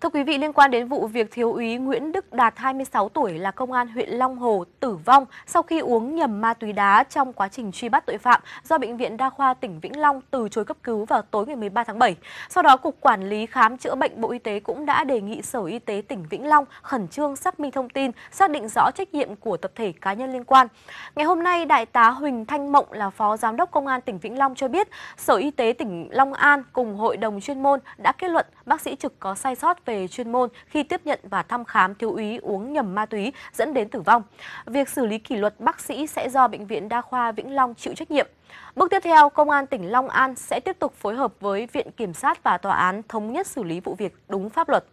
Thưa quý vị, liên quan đến vụ việc thiếu úy Nguyễn Đức Đạt 26 tuổi là công an huyện Long Hồ tử vong sau khi uống nhầm ma túy đá trong quá trình truy bắt tội phạm do Bệnh viện Đa khoa tỉnh Vĩnh Long từ chối cấp cứu vào tối ngày 13 tháng 7. Sau đó, Cục Quản lý Khám chữa bệnh Bộ Y tế cũng đã đề nghị Sở Y tế tỉnh Vĩnh Long khẩn trương xác minh thông tin, xác định rõ trách nhiệm của tập thể cá nhân liên quan. Ngày hôm nay, Đại tá Huỳnh Thanh Mộng là Phó Giám đốc Công an tỉnh Vĩnh Long cho biết Sở Y tế tỉnh Long An cùng Hội đồng chuyên môn đã kết luận bác sĩ trực có sai sót về chuyên môn khi tiếp nhận và thăm khám thiếu úy uống nhầm ma túy dẫn đến tử vong. Việc xử lý kỷ luật bác sĩ sẽ do Bệnh viện Đa khoa Vĩnh Long chịu trách nhiệm. Bước tiếp theo, Công an tỉnh Long An sẽ tiếp tục phối hợp với Viện Kiểm sát và Tòa án thống nhất xử lý vụ việc đúng pháp luật.